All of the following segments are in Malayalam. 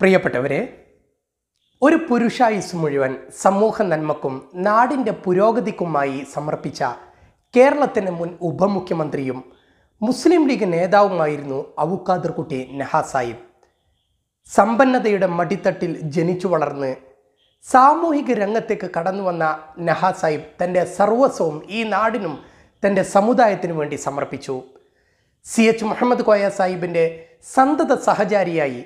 പ്രിയപ്പെട്ടവരെ ഒരു പുരുഷായുസ് മുഴുവൻ സമൂഹ നന്മക്കും നാടിൻ്റെ പുരോഗതിക്കുമായി സമർപ്പിച്ച കേരളത്തിൻ്റെ മുൻ ഉപമുഖ്യമന്ത്രിയും മുസ്ലിം ലീഗ് നേതാവുമായിരുന്നു അവുക്കാദർകുട്ടി കുട്ടി സാഹിബ് സമ്പന്നതയുടെ മടിത്തട്ടിൽ ജനിച്ചു വളർന്ന് സാമൂഹിക രംഗത്തേക്ക് കടന്നു വന്ന നഹ തൻ്റെ സർവസ്വവും ഈ നാടിനും തൻ്റെ സമുദായത്തിനു വേണ്ടി സമർപ്പിച്ചു സി എച്ച് മുഹമ്മദ് കോയ സാഹിബിൻ്റെ സന്തത സഹചാരിയായി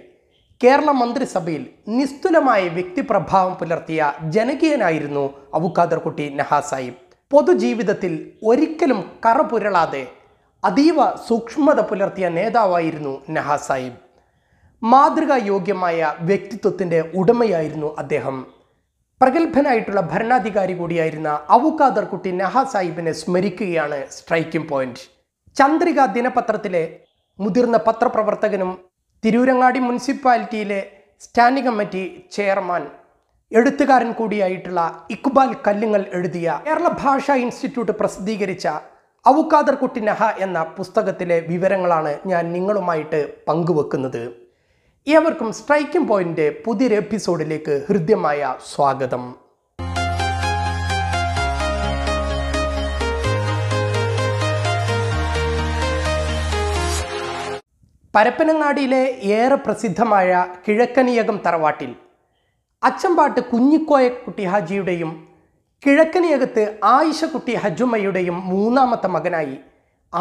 കേരള മന്ത്രിസഭയിൽ നിസ്തുലമായ വ്യക്തിപ്രഭാവം പുലർത്തിയ ജനകീയനായിരുന്നു അവുക്കാദർകുട്ടി നഹാസാഹിബ് പൊതുജീവിതത്തിൽ ഒരിക്കലും കറപുരളാതെ അതീവ സൂക്ഷ്മത പുലർത്തിയ നേതാവായിരുന്നു നഹാസാഹിബ് മാതൃകായോഗ്യമായ വ്യക്തിത്വത്തിൻ്റെ ഉടമയായിരുന്നു അദ്ദേഹം പ്രഗത്ഭനായിട്ടുള്ള ഭരണാധികാരി കൂടിയായിരുന്ന അവുക്കാദർകുട്ടി നഹാ സാഹിബിനെ സ്മരിക്കുകയാണ് സ്ട്രൈക്കിംഗ് പോയിന്റ് ചന്ദ്രിക ദിനപത്രത്തിലെ മുതിർന്ന പത്രപ്രവർത്തകനും തിരൂരങ്ങാടി മുനിസിപ്പാലിറ്റിയിലെ സ്റ്റാൻഡിംഗ് കമ്മിറ്റി ചെയർമാൻ എഴുത്തുകാരൻ കൂടിയായിട്ടുള്ള ഇക്ബാൽ കല്ലുങ്ങൽ എഴുതിയ കേരള ഭാഷാ ഇൻസ്റ്റിറ്റ്യൂട്ട് പ്രസിദ്ധീകരിച്ച ഔക്കാദർ കുട്ടി നഹ എന്ന പുസ്തകത്തിലെ വിവരങ്ങളാണ് ഞാൻ നിങ്ങളുമായിട്ട് പങ്കുവെക്കുന്നത് ഏവർക്കും സ്ട്രൈക്കിംഗ് പോയിന്റ് പുതിയൊരു എപ്പിസോഡിലേക്ക് ഹൃദ്യമായ സ്വാഗതം പരപ്പനങ്ങാടിയിലെ ഏറെ പ്രസിദ്ധമായ കിഴക്കനിയകം തറവാട്ടിൽ അച്ചമ്പാട്ട് കുഞ്ഞിക്കോയ കുട്ടി ഹാജിയുടെയും കിഴക്കനിയകത്ത് ആയിഷ കുട്ടി ഹജുമ്മയുടെയും മൂന്നാമത്തെ മകനായി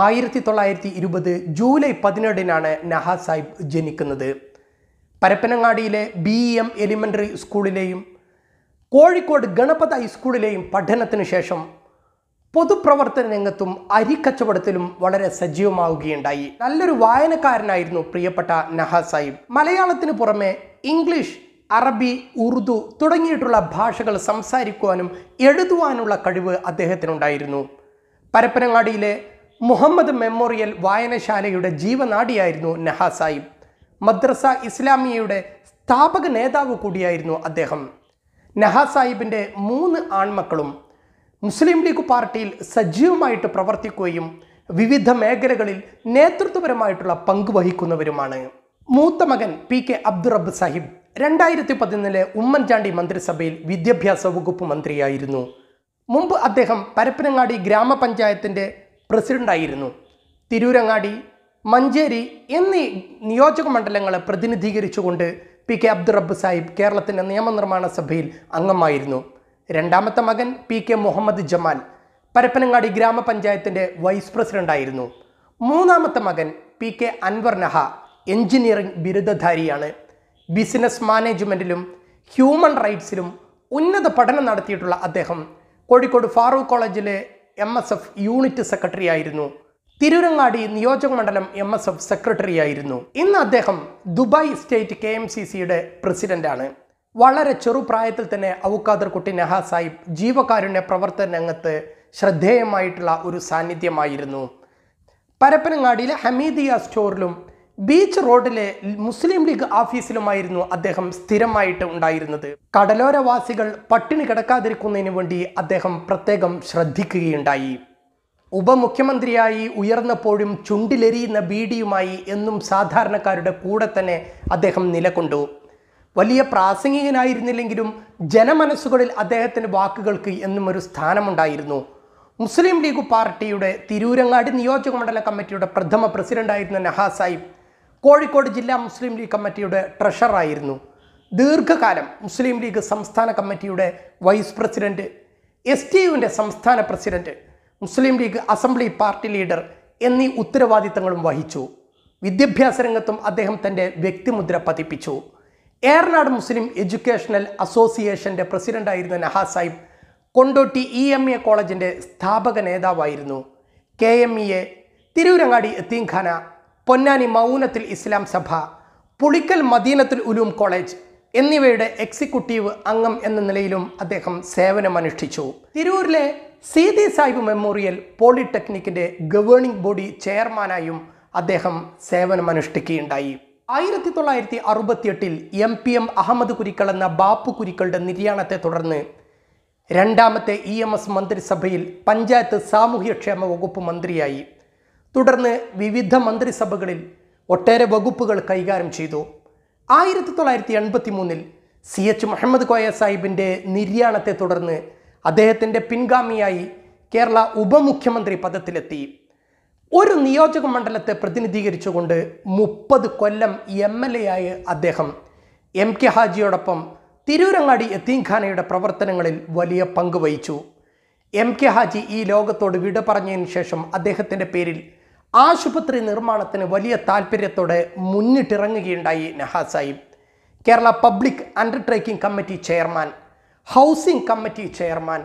ആയിരത്തി തൊള്ളായിരത്തി ഇരുപത് ജൂലൈ പതിനേഴിനാണ് നഹ സാഹിബ് ജനിക്കുന്നത് പരപ്പനങ്ങാടിയിലെ ബി എം എലിമെൻ്ററി സ്കൂളിലെയും കോഴിക്കോട് ഗണപത് ഹൈസ്കൂളിലെയും പഠനത്തിനു ശേഷം പൊതുപ്രവർത്തന രംഗത്തും കച്ചവടത്തിലും വളരെ സജീവമാവുകയുണ്ടായി നല്ലൊരു വായനക്കാരനായിരുന്നു പ്രിയപ്പെട്ട നഹ സാഹിബ് മലയാളത്തിന് പുറമെ ഇംഗ്ലീഷ് അറബി ഉറുദു തുടങ്ങിയിട്ടുള്ള ഭാഷകൾ സംസാരിക്കുവാനും എഴുതുവാനുള്ള കഴിവ് അദ്ദേഹത്തിനുണ്ടായിരുന്നു പരപ്പനങ്ങാടിയിലെ മുഹമ്മദ് മെമ്മോറിയൽ വായനശാലയുടെ ജീവനാടിയായിരുന്നു നഹ സാഹിബ് മദ്രസ ഇസ്ലാമിയയുടെ സ്ഥാപക നേതാവ് കൂടിയായിരുന്നു അദ്ദേഹം നഹ സാഹിബിൻ്റെ മൂന്ന് ആൺമക്കളും മുസ്ലിം ലീഗ് പാർട്ടിയിൽ സജീവമായിട്ട് പ്രവർത്തിക്കുകയും വിവിധ മേഖലകളിൽ നേതൃത്വപരമായിട്ടുള്ള പങ്ക് വഹിക്കുന്നവരുമാണ് മൂത്ത മകൻ പി കെ അബ്ദുറബ് സാഹിബ് രണ്ടായിരത്തി പതിനൊന്നിലെ ഉമ്മൻചാണ്ടി മന്ത്രിസഭയിൽ വിദ്യാഭ്യാസ വകുപ്പ് മന്ത്രിയായിരുന്നു മുമ്പ് അദ്ദേഹം പരപ്പനങ്ങാടി ഗ്രാമപഞ്ചായത്തിൻ്റെ പ്രസിഡൻ്റായിരുന്നു തിരൂരങ്ങാടി മഞ്ചേരി എന്നീ നിയോജക മണ്ഡലങ്ങളെ പ്രതിനിധീകരിച്ചുകൊണ്ട് പി കെ അബ്ദുറബ് സാഹിബ് കേരളത്തിൻ്റെ നിയമനിർമ്മാണ സഭയിൽ അംഗമായിരുന്നു രണ്ടാമത്തെ മകൻ പി കെ മുഹമ്മദ് ജമാൽ പരപ്പനങ്ങാടി ഗ്രാമപഞ്ചായത്തിൻ്റെ വൈസ് പ്രസിഡന്റായിരുന്നു മൂന്നാമത്തെ മകൻ P K Anwar Naha engineering ബിരുദധാരിയാണ് ബിസിനസ് മാനേജ്മെൻറ്റിലും ഹ്യൂമൻ റൈറ്റ്സിലും ഉന്നത പഠനം നടത്തിയിട്ടുള്ള അദ്ദേഹം കോഴിക്കോട് ഫാറൂഖ് കോളേജിലെ M S F unit secretary ആയിരുന്നു തിരൂരങ്ങാടി നിയോജക മണ്ഡലം എം എസ് എഫ് സെക്രട്ടറി ആയിരുന്നു ഇന്ന് അദ്ദേഹം Dubai state K M C സിയുടെ പ്രസിഡന്റാണ് വളരെ ചെറുപ്രായത്തിൽ തന്നെ അവുക്കാദർ കുട്ടി നെഹാ സാഹിബ് ജീവകാരുണ്യ രംഗത്ത് ശ്രദ്ധേയമായിട്ടുള്ള ഒരു സാന്നിധ്യമായിരുന്നു പരപ്പനങ്ങാടിയിലെ ഹമീദിയ സ്റ്റോറിലും ബീച്ച് റോഡിലെ മുസ്ലിം ലീഗ് ഓഫീസിലുമായിരുന്നു അദ്ദേഹം സ്ഥിരമായിട്ട് ഉണ്ടായിരുന്നത് കടലോരവാസികൾ പട്ടിണി കിടക്കാതിരിക്കുന്നതിന് വേണ്ടി അദ്ദേഹം പ്രത്യേകം ശ്രദ്ധിക്കുകയുണ്ടായി ഉപമുഖ്യമന്ത്രിയായി ഉയർന്നപ്പോഴും ചുണ്ടിലെരിയുന്ന ബീഡിയുമായി എന്നും സാധാരണക്കാരുടെ കൂടെ തന്നെ അദ്ദേഹം നിലകൊണ്ടു വലിയ പ്രാസംഗികനായിരുന്നില്ലെങ്കിലും ജനമനസ്സുകളിൽ അദ്ദേഹത്തിൻ്റെ വാക്കുകൾക്ക് എന്നും ഒരു സ്ഥാനമുണ്ടായിരുന്നു മുസ്ലിം ലീഗ് പാർട്ടിയുടെ തിരൂരങ്ങാടി നിയോജക മണ്ഡല കമ്മിറ്റിയുടെ പ്രഥമ പ്രസിഡന്റായിരുന്ന നഹാ സാഹിബ് കോഴിക്കോട് ജില്ലാ മുസ്ലിം ലീഗ് കമ്മിറ്റിയുടെ ട്രഷറായിരുന്നു ദീർഘകാലം മുസ്ലിം ലീഗ് സംസ്ഥാന കമ്മിറ്റിയുടെ വൈസ് പ്രസിഡന്റ് എസ് ടി യുവിൻ്റെ സംസ്ഥാന president Muslim League assembly party leader എന്നീ ഉത്തരവാദിത്തങ്ങളും വഹിച്ചു വിദ്യാഭ്യാസ രംഗത്തും അദ്ദേഹം തൻ്റെ വ്യക്തിമുദ്ര പതിപ്പിച്ചു ഏറനാട് മുസ്ലിം എഡ്യൂക്കേഷണൽ അസോസിയേഷൻ്റെ പ്രസിഡൻ്റായിരുന്ന Naha Sahib Kondotty E M A college സ്ഥാപക നേതാവായിരുന്നു K M E A Tirurangadi എത്തീംഖാന പൊന്നാനി മൗനത്തിൽ ഇസ്ലാം സഭ പുളിക്കൽ മദീനത്തിൽ ഉലൂം കോളേജ് എന്നിവയുടെ എക്സിക്യൂട്ടീവ് അംഗം എന്ന നിലയിലും അദ്ദേഹം സേവനമനുഷ്ഠിച്ചു തിരൂരിലെ സീതി സാഹിബ് മെമ്മോറിയൽ പോളിടെക്നിക്കിൻ്റെ ഗവേണിംഗ് ബോഡി ചെയർമാനായും അദ്ദേഹം സേവനമനുഷ്ഠിക്കുകയുണ്ടായി ആയിരത്തി തൊള്ളായിരത്തി അറുപത്തി എട്ടിൽ M P M Ahmad Kurikkal എന്ന ബാപ്പു കുരിക്കളുടെ നിര്യാണത്തെ തുടർന്ന് രണ്ടാമത്തെ ഇ എം എസ് മന്ത്രിസഭയിൽ പഞ്ചായത്ത് സാമൂഹ്യക്ഷേമ വകുപ്പ് മന്ത്രിയായി തുടർന്ന് വിവിധ മന്ത്രിസഭകളിൽ ഒട്ടേറെ വകുപ്പുകൾ കൈകാര്യം ചെയ്തു ആയിരത്തി തൊള്ളായിരത്തി എൺപത്തി മൂന്നിൽ സി എച്ച് മുഹമ്മദ് കോയ സാഹിബിൻ്റെ നിര്യാണത്തെ തുടർന്ന് അദ്ദേഹത്തിൻ്റെ പിൻഗാമിയായി കേരള ഉപമുഖ്യമന്ത്രി പദത്തിലെത്തി ഒരു നിയോജക മണ്ഡലത്തെ പ്രതിനിധീകരിച്ചുകൊണ്ട് മുപ്പത് കൊല്ലം എം എൽ എ ആയി അദ്ദേഹം എം കെ ഹാജിയോടൊപ്പം തിരൂരങ്ങാടി എത്തീംഖാനയുടെ പ്രവർത്തനങ്ങളിൽ വലിയ പങ്ക് വഹിച്ചു എം കെ ഹാജി ഈ ലോകത്തോട് വിട പറഞ്ഞതിന് ശേഷം അദ്ദേഹത്തിൻ്റെ പേരിൽ ആശുപത്രി നിർമ്മാണത്തിന് വലിയ താല്പര്യത്തോടെ മുന്നിട്ടിറങ്ങുകയുണ്ടായി Nahas Sahib Kerala public undertaking committee chairman housing committee chairman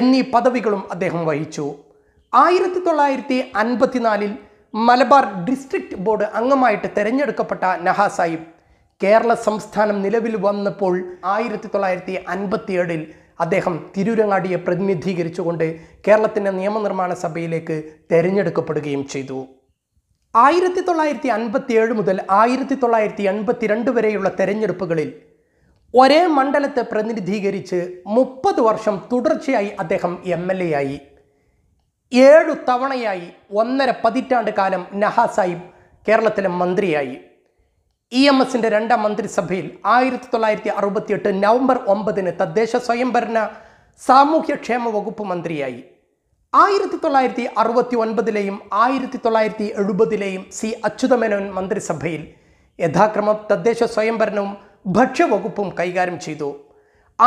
എന്നീ പദവികളും അദ്ദേഹം വഹിച്ചു ആയിരത്തി തൊള്ളായിരത്തി അൻപത്തിനാലിൽ മലബാർ ഡിസ്ട്രിക്ട് ബോർഡ് അംഗമായിട്ട് തെരഞ്ഞെടുക്കപ്പെട്ട നഹാ സാഹിബ് കേരള സംസ്ഥാനം നിലവിൽ വന്നപ്പോൾ ആയിരത്തി തൊള്ളായിരത്തി അൻപത്തിയേഴിൽ അദ്ദേഹം തിരൂരങ്ങാടിയെ പ്രതിനിധീകരിച്ചുകൊണ്ട് കേരളത്തിൻ്റെ നിയമനിർമ്മാണ സഭയിലേക്ക് തെരഞ്ഞെടുക്കപ്പെടുകയും ചെയ്തു ആയിരത്തി തൊള്ളായിരത്തി അൻപത്തിയേഴ് മുതൽ ആയിരത്തി തൊള്ളായിരത്തി എൺപത്തിരണ്ട് വരെയുള്ള തെരഞ്ഞെടുപ്പുകളിൽ ഒരേ മണ്ഡലത്തെ പ്രതിനിധീകരിച്ച് മുപ്പത് വർഷം തുടർച്ചയായി അദ്ദേഹം എം എൽ എ ആയി ഏഴു തവണയായി ഒന്നര പതിറ്റാണ്ട് കാലം നഹാ സാഹിബ് കേരളത്തിലെ മന്ത്രിയായി ഇ എം എസിൻ്റെ രണ്ടാം മന്ത്രിസഭയിൽ ആയിരത്തി തൊള്ളായിരത്തി അറുപത്തിയെട്ട് നവംബർ ഒമ്പതിന് തദ്ദേശ സ്വയംഭരണ സാമൂഹ്യക്ഷേമ വകുപ്പ് മന്ത്രിയായി ആയിരത്തി തൊള്ളായിരത്തി അറുപത്തി ഒൻപതിലെയും ആയിരത്തി തൊള്ളായിരത്തി എഴുപതിലെയും സി അച്യുതമേനോൻ മന്ത്രിസഭയിൽ യഥാക്രമം തദ്ദേശ സ്വയംഭരണവും ഭക്ഷ്യവകുപ്പും കൈകാര്യം ചെയ്തു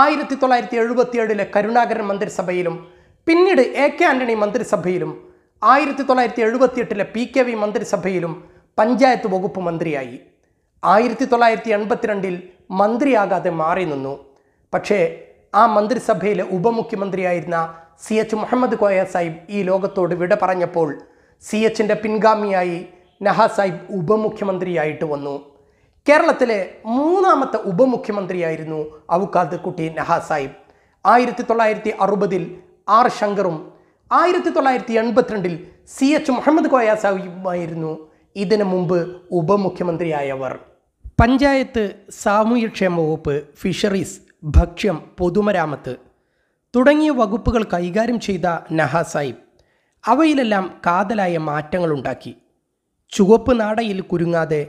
ആയിരത്തി തൊള്ളായിരത്തി എഴുപത്തിയേഴിലെ കരുണാകരൻ മന്ത്രിസഭയിലും പിന്നീട് എ കെ ആന്റണി മന്ത്രിസഭയിലും ആയിരത്തി തൊള്ളായിരത്തി എഴുപത്തിയെട്ടിലെ പി കെ വി മന്ത്രിസഭയിലും പഞ്ചായത്ത് വകുപ്പ് മന്ത്രിയായി ആയിരത്തി തൊള്ളായിരത്തി എൺപത്തിരണ്ടിൽ മന്ത്രിയാകാതെ മാറി നിന്നു പക്ഷേ ആ മന്ത്രിസഭയിലെ ഉപമുഖ്യമന്ത്രിയായിരുന്ന സി എച്ച് മുഹമ്മദ് കോയ സാഹിബ് ഈ ലോകത്തോട് വിട പറഞ്ഞപ്പോൾ സി എച്ചിൻ്റെ പിൻഗാമിയായി നഹ സാഹിബ് ഉപമുഖ്യമന്ത്രിയായിട്ട് വന്നു കേരളത്തിലെ മൂന്നാമത്തെ ഉപമുഖ്യമന്ത്രിയായിരുന്നു അവക്കാദ് കുട്ടി നഹ സാഹിബ് ആയിരത്തി തൊള്ളായിരത്തി അറുപതിൽ ആർ ശങ്കറും ആയിരത്തി തൊള്ളായിരത്തി എൺപത്തിരണ്ടിൽ സി എച്ച് മുഹമ്മദ് കോയ സാഹിബുമായിരുന്നു ഇതിനു മുമ്പ് ഉപമുഖ്യമന്ത്രിയായവർ പഞ്ചായത്ത് സാമൂഹ്യക്ഷേമ വകുപ്പ് ഫിഷറീസ് ഭക്ഷ്യം പൊതുമരാമത്ത് തുടങ്ങിയ വകുപ്പുകൾ കൈകാര്യം ചെയ്ത നഹ സാഹിബ് അവയിലെല്ലാം കാതലായ മാറ്റങ്ങളുണ്ടാക്കി ചുവപ്പ് നാടയിൽ കുരുങ്ങാതെ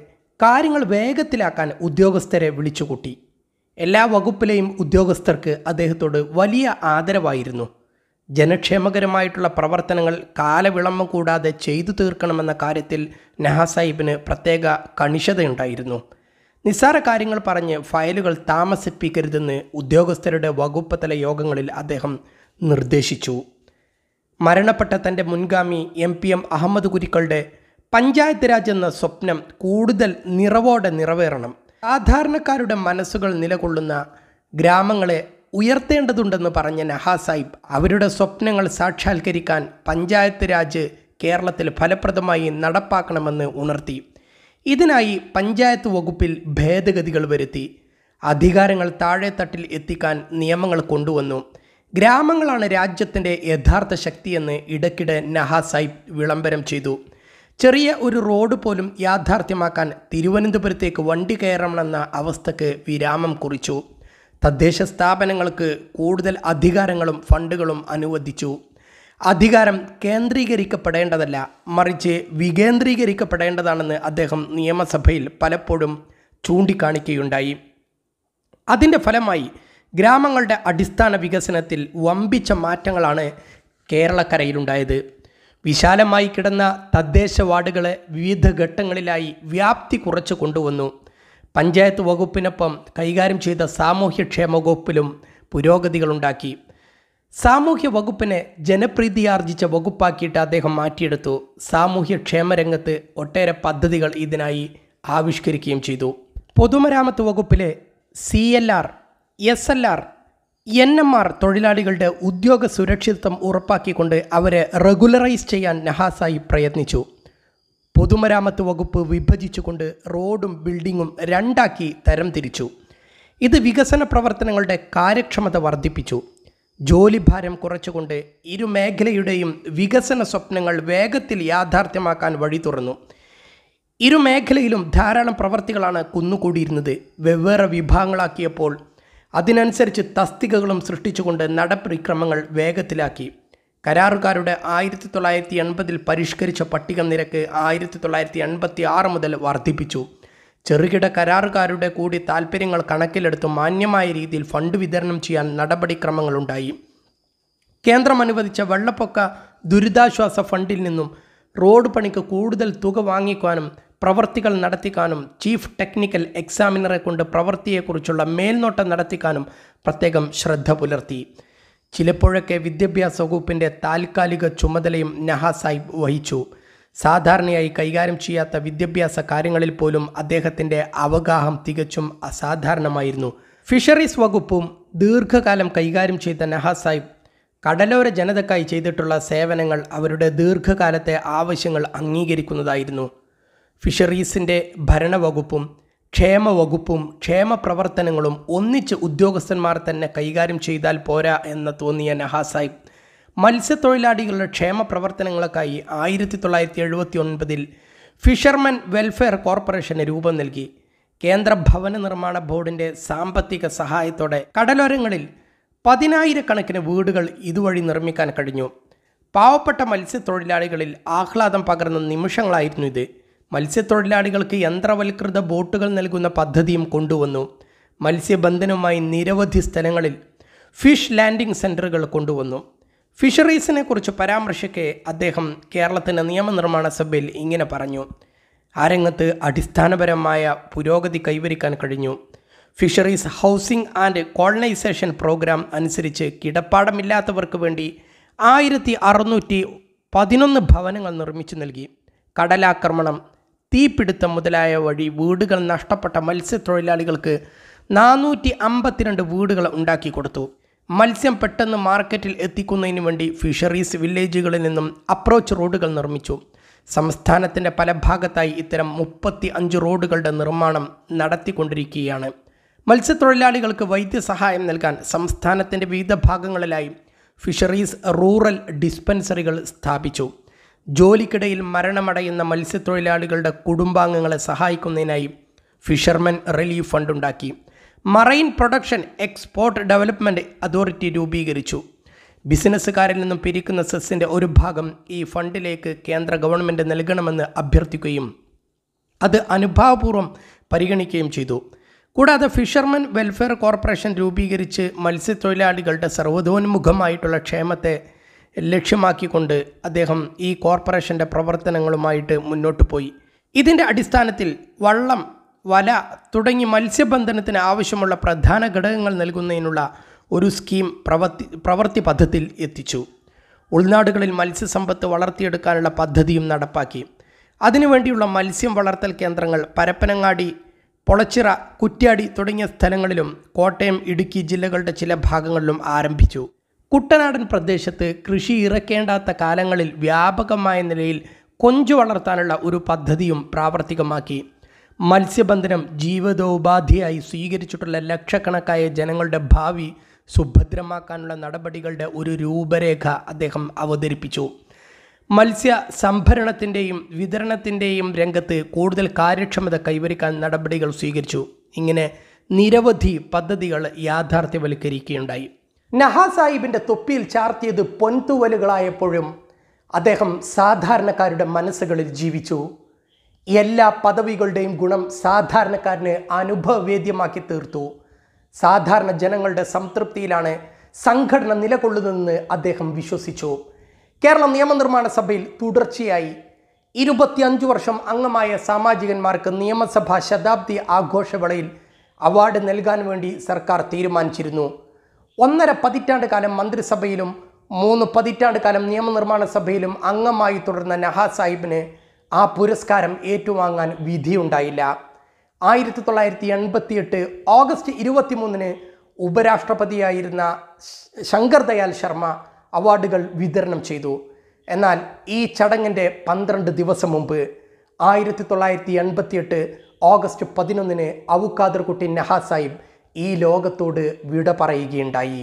കാര്യങ്ങൾ വേഗത്തിലാക്കാൻ ഉദ്യോഗസ്ഥരെ വിളിച്ചുകൂട്ടി എല്ലാ വകുപ്പിലെയും ഉദ്യോഗസ്ഥർക്ക് അദ്ദേഹത്തോട് വലിയ ആദരവായിരുന്നു ജനക്ഷേമകരമായിട്ടുള്ള പ്രവർത്തനങ്ങൾ കാലവിളമ്പം കൂടാതെ ചെയ്തു തീർക്കണമെന്ന കാര്യത്തിൽ നഹ പ്രത്യേക കണിശതയുണ്ടായിരുന്നു നിസ്സാര കാര്യങ്ങൾ പറഞ്ഞ് ഫയലുകൾ താമസിപ്പിക്കരുതെന്ന് ഉദ്യോഗസ്ഥരുടെ വകുപ്പ് തല യോഗങ്ങളിൽ അദ്ദേഹം നിർദ്ദേശിച്ചു മരണപ്പെട്ട തൻ്റെ മുൻഗാമി എം പി എം അഹമ്മദ് കുരിക്കളുടെ പഞ്ചായത്ത് രാജ് എന്ന സ്വപ്നം കൂടുതൽ നിറവോടെ നിറവേറണം സാധാരണക്കാരുടെ മനസ്സുകൾ നിലകൊള്ളുന്ന ഗ്രാമങ്ങളെ ഉയർത്തേണ്ടതുണ്ടെന്ന് പറഞ്ഞ നഹാ സാഹിബ് അവരുടെ സ്വപ്നങ്ങൾ സാക്ഷാത്കരിക്കാൻ പഞ്ചായത്ത് രാജ് കേരളത്തിൽ ഫലപ്രദമായി നടപ്പാക്കണമെന്ന് ഉണർത്തി ഇതിനായി പഞ്ചായത്ത് വകുപ്പിൽ ഭേദഗതികൾ വരുത്തി അധികാരങ്ങൾ താഴെത്തട്ടിൽ എത്തിക്കാൻ നിയമങ്ങൾ കൊണ്ടുവന്നു ഗ്രാമങ്ങളാണ് രാജ്യത്തിൻ്റെ യഥാർത്ഥ ശക്തിയെന്ന് ഇടയ്ക്കിടെ നഹാ സാഹിബ് വിളംബരം ചെയ്തു ചെറിയ ഒരു റോഡ് പോലും യാഥാർത്ഥ്യമാക്കാൻ തിരുവനന്തപുരത്തേക്ക് വണ്ടി കയറണമെന്ന അവസ്ഥക്ക് വിരാമം കുറിച്ചു തദ്ദേശ സ്ഥാപനങ്ങൾക്ക് കൂടുതൽ അധികാരങ്ങളും ഫണ്ടുകളും അനുവദിച്ചു അധികാരം കേന്ദ്രീകരിക്കപ്പെടേണ്ടതല്ല മറിച്ച് വികേന്ദ്രീകരിക്കപ്പെടേണ്ടതാണെന്ന് അദ്ദേഹം നിയമസഭയിൽ പലപ്പോഴും ചൂണ്ടിക്കാണിക്കുകയുണ്ടായി അതിൻ്റെ ഫലമായി ഗ്രാമങ്ങളുടെ അടിസ്ഥാന വികസനത്തിൽ വമ്പിച്ച മാറ്റങ്ങളാണ് കേരളക്കരയിലുണ്ടായത് വിശാലമായി കിടന്ന തദ്ദേശ വാർഡുകളെ വിവിധ ഘട്ടങ്ങളിലായി വ്യാപ്തി കുറച്ചു കൊണ്ടുവന്നു പഞ്ചായത്ത് വകുപ്പിനൊപ്പം കൈകാര്യം ചെയ്ത സാമൂഹ്യക്ഷേമ വകുപ്പിലും പുരോഗതികളുണ്ടാക്കി സാമൂഹ്യ വകുപ്പിനെ ജനപ്രീതിയാർജിച്ച വകുപ്പാക്കിയിട്ട് അദ്ദേഹം മാറ്റിയെടുത്തു സാമൂഹ്യക്ഷേമ രംഗത്ത് ഒട്ടേറെ പദ്ധതികൾ ഇതിനായി ആവിഷ്കരിക്കുകയും ചെയ്തു പൊതുമരാമത്ത് വകുപ്പിലെ C L R S L R N M R തൊഴിലാളികളുടെ ഉദ്യോഗ സുരക്ഷിതത്വം ഉറപ്പാക്കിക്കൊണ്ട് അവരെ റെഗുലറൈസ് ചെയ്യാൻ നഹാസായി പ്രയത്നിച്ചു പൊതുമരാമത്ത് വകുപ്പ് വിഭജിച്ചുകൊണ്ട് റോഡും ബിൽഡിങ്ങും രണ്ടാക്കി തരം തിരിച്ചു ഇത് വികസന പ്രവർത്തനങ്ങളുടെ കാര്യക്ഷമത വർദ്ധിപ്പിച്ചു ജോലിഭാരം കുറച്ചുകൊണ്ട് ഇരു മേഖലയുടെയും വികസന സ്വപ്നങ്ങൾ വേഗത്തിൽ യാഥാർത്ഥ്യമാക്കാൻ വഴി തുറന്നു ഇരു മേഖലയിലും ധാരാളം പ്രവർത്തികളാണ് കുന്നുകൂടിയിരുന്നത് വെവ്വേറെ വിഭാഗങ്ങളാക്കിയപ്പോൾ അതിനനുസരിച്ച് തസ്തികകളും സൃഷ്ടിച്ചുകൊണ്ട് നടപടിക്രമങ്ങൾ വേഗത്തിലാക്കി കരാറുകാരുടെ ആയിരത്തി തൊള്ളായിരത്തി എൺപതിൽ പരിഷ്കരിച്ച പട്ടിക നിരക്ക് ആയിരത്തി തൊള്ളായിരത്തി എൺപത്തി ആറ് മുതൽ വർദ്ധിപ്പിച്ചു ചെറുകിട കരാറുകാരുടെ കൂടി താൽപ്പര്യങ്ങൾ കണക്കിലെടുത്ത് മാന്യമായ രീതിയിൽ ഫണ്ട് വിതരണം ചെയ്യാൻ നടപടിക്രമങ്ങളുണ്ടായി കേന്ദ്രം അനുവദിച്ച വെള്ളപ്പൊക്ക ദുരിതാശ്വാസ ഫണ്ടിൽ നിന്നും റോഡ് പണിക്ക് കൂടുതൽ തുക വാങ്ങിക്കാനും പ്രവർത്തികൾ നടത്തിക്കാനും ചീഫ് ടെക്നിക്കൽ എക്സാമിനറെ കൊണ്ട് പ്രവൃത്തിയെക്കുറിച്ചുള്ള മേൽനോട്ടം നടത്തിക്കാനും പ്രത്യേകം ശ്രദ്ധ പുലർത്തി ചിലപ്പോഴൊക്കെ വിദ്യാഭ്യാസ വകുപ്പിൻ്റെ താൽക്കാലിക ചുമതലയും നഹ സാഹിബ് വഹിച്ചു സാധാരണയായി കൈകാര്യം ചെയ്യാത്ത വിദ്യാഭ്യാസ കാര്യങ്ങളിൽ പോലും അദ്ദേഹത്തിൻ്റെ അവഗാഹം തികച്ചും അസാധാരണമായിരുന്നു ഫിഷറീസ് വകുപ്പും ദീർഘകാലം കൈകാര്യം ചെയ്ത നഹ സാഹിബ് കടലോര ജനതക്കായി ചെയ്തിട്ടുള്ള സേവനങ്ങൾ അവരുടെ ദീർഘകാലത്തെ ആവശ്യങ്ങൾ അംഗീകരിക്കുന്നതായിരുന്നു ഫിഷറീസിൻ്റെ ഭരണവകുപ്പും ക്ഷേമ വകുപ്പും ക്ഷേമ പ്രവർത്തനങ്ങളും ഒന്നിച്ച് ഉദ്യോഗസ്ഥന്മാർ തന്നെ കൈകാര്യം ചെയ്താൽ പോരാ എന്ന് തോന്നിയ നഹാസാഹിബ് മത്സ്യത്തൊഴിലാളികളുടെ ക്ഷേമ പ്രവർത്തനങ്ങൾക്കായി ആയിരത്തി തൊള്ളായിരത്തി എഴുപത്തി ഒൻപതിൽ ഫിഷർമെൻ വെൽഫെയർ കോർപ്പറേഷന് രൂപം നൽകി കേന്ദ്ര ഭവന നിർമ്മാണ ബോർഡിൻ്റെ സാമ്പത്തിക സഹായത്തോടെ കടലോരങ്ങളിൽ പതിനായിരക്കണക്കിന് വീടുകൾ ഇതുവഴി നിർമ്മിക്കാൻ കഴിഞ്ഞു പാവപ്പെട്ട മത്സ്യത്തൊഴിലാളികളിൽ ആഹ്ലാദം പകർന്ന നിമിഷങ്ങളായിരുന്നു ഇത് മത്സ്യത്തൊഴിലാളികൾക്ക് യന്ത്രവൽകൃത ബോട്ടുകൾ നൽകുന്ന പദ്ധതിയും കൊണ്ടുവന്നു മത്സ്യബന്ധനവുമായി നിരവധി സ്ഥലങ്ങളിൽ ഫിഷ് ലാൻഡിംഗ് സെൻറ്ററുകൾ കൊണ്ടുവന്നു ഫിഷറീസിനെ കുറിച്ച് പരാമർശിക്കെ അദ്ദേഹം കേരളത്തിൻ്റെ നിയമനിർമ്മാണ സഭയിൽ ഇങ്ങനെ പറഞ്ഞു ആ രംഗത്ത് അടിസ്ഥാനപരമായ പുരോഗതി കൈവരിക്കാൻ കഴിഞ്ഞു fisheries housing and colonisation programme അനുസരിച്ച് കിടപ്പാടമില്ലാത്തവർക്ക് വേണ്ടി ആയിരത്തി അറുന്നൂറ്റി പതിനൊന്ന് ഭവനങ്ങൾ നിർമ്മിച്ചു നൽകി കടലാക്രമണം തീപിടുത്തം മുതലായ വഴി വീടുകൾ നഷ്ടപ്പെട്ട മത്സ്യത്തൊഴിലാളികൾക്ക് നാനൂറ്റി അമ്പത്തിരണ്ട് വീടുകൾ ഉണ്ടാക്കി കൊടുത്തു മത്സ്യം പെട്ടെന്ന് മാർക്കറ്റിൽ എത്തിക്കുന്നതിന് വേണ്ടി ഫിഷറീസ് വില്ലേജുകളിൽ നിന്നും അപ്രോച്ച് റോഡുകൾ നിർമ്മിച്ചു സംസ്ഥാനത്തിൻ്റെ പല ഭാഗത്തായി ഇത്തരം മുപ്പത്തി അഞ്ച് റോഡുകളുടെ നിർമ്മാണം നടത്തിക്കൊണ്ടിരിക്കുകയാണ് മത്സ്യത്തൊഴിലാളികൾക്ക് വൈദ്യസഹായം നൽകാൻ സംസ്ഥാനത്തിൻ്റെ വിവിധ ഭാഗങ്ങളിലായി ഫിഷറീസ് റൂറൽ ഡിസ്പെൻസറികൾ സ്ഥാപിച്ചു ജോലിക്കിടയിൽ മരണമടയുന്ന മത്സ്യത്തൊഴിലാളികളുടെ കുടുംബാംഗങ്ങളെ സഹായിക്കുന്നതിനായി ഫിഷർമെൻ റിലീഫ് ഫണ്ട് ഉണ്ടാക്കി marine production export development authority രൂപീകരിച്ചു ബിസിനസ്സുകാരിൽ നിന്നും പിരിക്കുന്ന സെസ്സിൻ്റെ ഒരു ഭാഗം ഈ ഫണ്ടിലേക്ക് കേന്ദ്ര ഗവൺമെൻറ് നൽകണമെന്ന് അഭ്യർത്ഥിക്കുകയും അത് അനുഭാവപൂർവ്വം പരിഗണിക്കുകയും ചെയ്തു കൂടാതെ ഫിഷർമെൻ വെൽഫെയർ കോർപ്പറേഷൻ രൂപീകരിച്ച് മത്സ്യത്തൊഴിലാളികളുടെ സർവ്വതോന്മുഖമായിട്ടുള്ള ക്ഷേമത്തെ ലക്ഷ്യമാക്കിക്കൊണ്ട് അദ്ദേഹം ഈ കോർപ്പറേഷൻ്റെ പ്രവർത്തനങ്ങളുമായിട്ട് മുന്നോട്ട് പോയി ഇതിൻ്റെ അടിസ്ഥാനത്തിൽ വള്ളം വല തുടങ്ങി മത്സ്യബന്ധനത്തിന് ആവശ്യമുള്ള പ്രധാന ഘടകങ്ങൾ നൽകുന്നതിനുള്ള ഒരു സ്കീം പ്രവർത്തി പ്രവൃത്തി പദ്ധതിയിൽ എത്തിച്ചു ഉൾനാടുകളിൽ മത്സ്യസമ്പത്ത് വളർത്തിയെടുക്കാനുള്ള പദ്ധതിയും നടപ്പാക്കി അതിനുവേണ്ടിയുള്ള മത്സ്യം വളർത്തൽ കേന്ദ്രങ്ങൾ പരപ്പനങ്ങാടി പൊളച്ചിറ കുറ്റ്യാടി തുടങ്ങിയ സ്ഥലങ്ങളിലും കോട്ടയം ഇടുക്കി ജില്ലകളുടെ ചില ഭാഗങ്ങളിലും ആരംഭിച്ചു കുട്ടനാടൻ പ്രദേശത്ത് കൃഷി ഇറക്കേണ്ടാത്ത കാലങ്ങളിൽ വ്യാപകമായ നിലയിൽ കൊഞ്ചു വളർത്താനുള്ള ഒരു പദ്ധതിയും പ്രാവർത്തികമാക്കി മത്സ്യബന്ധനം ജീവിതോപാധിയായി സ്വീകരിച്ചിട്ടുള്ള ലക്ഷക്കണക്കായ ജനങ്ങളുടെ ഭാവി സുഭദ്രമാക്കാനുള്ള നടപടികളുടെ ഒരു രൂപരേഖ അദ്ദേഹം അവതരിപ്പിച്ചു മത്സ്യ സംഭരണത്തിൻ്റെയും വിതരണത്തിൻ്റെയും രംഗത്ത് കൂടുതൽ കാര്യക്ഷമത കൈവരിക്കാൻ നടപടികൾ സ്വീകരിച്ചു ഇങ്ങനെ നിരവധി പദ്ധതികൾ യാഥാർത്ഥ്യവൽക്കരിക്കുകയുണ്ടായി നഹാ സാഹിബിൻ്റെ തൊപ്പിയിൽ ചാർത്തിയത് പൊൻതുവലുകളായപ്പോഴും അദ്ദേഹം സാധാരണക്കാരുടെ മനസ്സുകളിൽ ജീവിച്ചു എല്ലാ പദവികളുടെയും ഗുണം സാധാരണക്കാരന് അനുഭവവേദ്യമാക്കി തീർത്തു സാധാരണ ജനങ്ങളുടെ സംതൃപ്തിയിലാണ് സംഘടന നിലകൊള്ളുന്നതെന്ന് അദ്ദേഹം വിശ്വസിച്ചു കേരള നിയമനിർമ്മാണ സഭയിൽ തുടർച്ചയായി ഇരുപത്തിയഞ്ചു വർഷം അംഗമായ സാമാജികന്മാർക്ക് നിയമസഭാ ശതാബ്ദി ആഘോഷവേളയിൽ അവാർഡ് നൽകാൻ വേണ്ടി സർക്കാർ തീരുമാനിച്ചിരുന്നു ഒന്നര പതിറ്റാണ്ട് കാലം മന്ത്രിസഭയിലും മൂന്ന് പതിറ്റാണ്ട് കാലം നിയമനിർമ്മാണ സഭയിലും അംഗമായി തുടർന്ന നഹാ സാഹിബിന് ആ പുരസ്കാരം ഏറ്റുവാങ്ങാൻ വിധിയുണ്ടായില്ല ആയിരത്തി തൊള്ളായിരത്തി എട്ട് ഓഗസ്റ്റ് മൂന്നിന് ഉപരാഷ്ട്രപതിയായിരുന്ന ശങ്കർ ദയാൽ ശർമ്മ അവാർഡുകൾ വിതരണം ചെയ്തു എന്നാൽ ഈ ചടങ്ങിൻ്റെ പന്ത്രണ്ട് ദിവസം മുമ്പ് ആയിരത്തി തൊള്ളായിരത്തി എട്ട് ഓഗസ്റ്റ് പതിനൊന്നിന് അവുക്കാദർകുട്ടി നഹാ സാഹിബ് ഈ ലോകത്തോട് വിട പറയുകയുണ്ടായി